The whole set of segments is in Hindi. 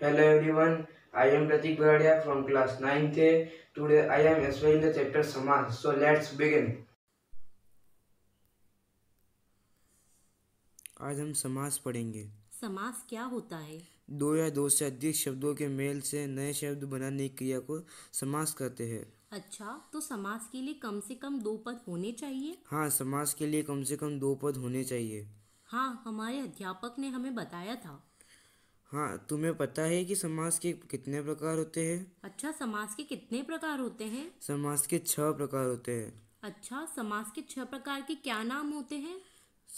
Hello everyone, I am Pratik class nine थे 9th A. Today I am in the chapter Samaj. So let's begin आज हम समास पढ़ेंगे समास क्या होता है दो या दो से अधिक शब्दों के मेल से नए शब्द बनाने की क्रिया को समास कहते हैं अच्छा तो समास के लिए कम से कम दो पद होने चाहिए हाँ समास के लिए कम से कम दो पद होने चाहिए हाँ हमारे अध्यापक ने हमें बताया था हाँ तुम्हें पता है कि समास के कितने प्रकार होते हैं अच्छा समास के कितने प्रकार होते हैं समास के छह प्रकार होते हैं अच्छा समास के छह प्रकार के क्या नाम होते हैं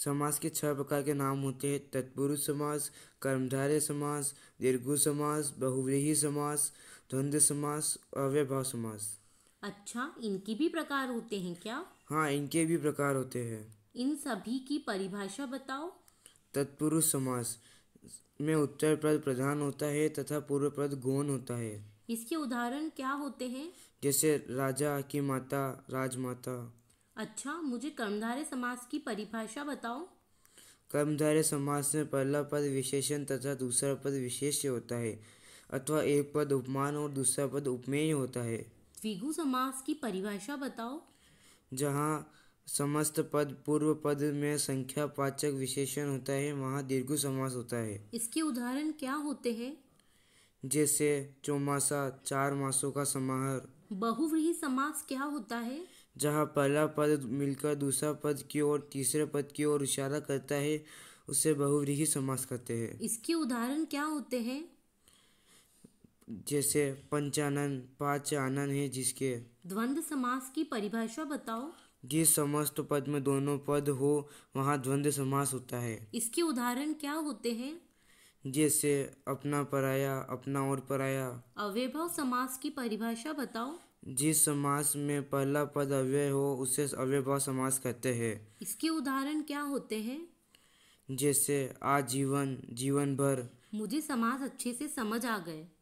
समास के छह प्रकार के नाम होते हैं तत्पुरुष समास कर्मधारय समास दीर्घु समास बहुव्रीही समास द्वंद्व समास अव्यभाव समास अच्छा इनके भी प्रकार होते हैं क्या हाँ इनके भी प्रकार होते हैं इन सभी की परिभाषा बताओ तत्पुरुष समास में उत्तर पद प्रधान होता है तथा पूर्व पद गौन होता है इसके उदाहरण क्या होते हैं जैसे राजा की माता राजमाता अच्छा मुझे कर्मधारय समाज की परिभाषा बताओ कर्मधारय समाज में पहला पद विशेषण तथा दूसरा पद विशेष्य होता है अथवा एक पद उपमान और दूसरा पद उपमेय होता है द्विगु समास की परिभाषा बताओ जहाँ समस्त पद पूर्व पद में संख्या पाचक विशेषण होता है वहाँ दीर्घ समास होता है इसके उदाहरण क्या होते हैं जैसे चौमासा चार मासों का समाहर बहुव्रीहि समास क्या होता है जहाँ पहला पद मिलकर दूसरा पद की ओर तीसरे पद की ओर इशारा करता है उसे बहुव्रीहि समास कहते हैं इसके उदाहरण क्या होते हैं जैसे पंचानन पांच आनंद है जिसके द्वंद्व समास की परिभाषा बताओ जिस समस्त पद में दोनों पद हो वहाँ द्वंद्व समास होता है इसके उदाहरण क्या होते हैं जैसे अपना पराया अपना और पराया अव्यभाव समास की परिभाषा बताओ जिस समास में पहला पद अव्यय हो उसे अव्यभाव समास कहते हैं इसके उदाहरण क्या होते हैं जैसे आजीवन जीवन भर मुझे समास अच्छे से समझ आ गए